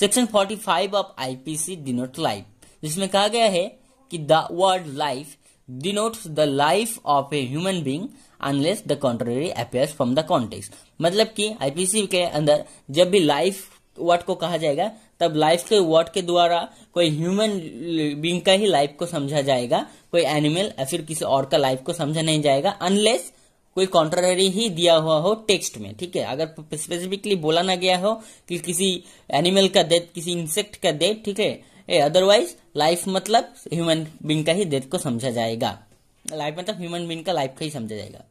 section 45 of IPC denote life जिसमें कहा गया है कि the word life denote the life of a human being unless the contrary appears from the context मतलब कि IPC के अंदर जब भी लाइफ वर्ड को कहा जाएगा तब लाइफ के वर्ड के द्वारा कोई ह्यूमन बींग का ही लाइफ को समझा जाएगा कोई एनिमल या फिर किसी और का लाइफ को समझा नहीं जाएगा अनलेस कोई कॉन्ट्ररी ही दिया हुआ हो टेक्स्ट में ठीक है अगर स्पेसिफिकली बोला ना गया हो कि किसी एनिमल का डेथ किसी इंसेक्ट का डेथ ठीक है अदरवाइज लाइफ मतलब ह्यूमन बींग का ही डेथ को समझा जाएगा लाइफ मतलब ह्यूमन बींग का लाइफ का ही समझा जाएगा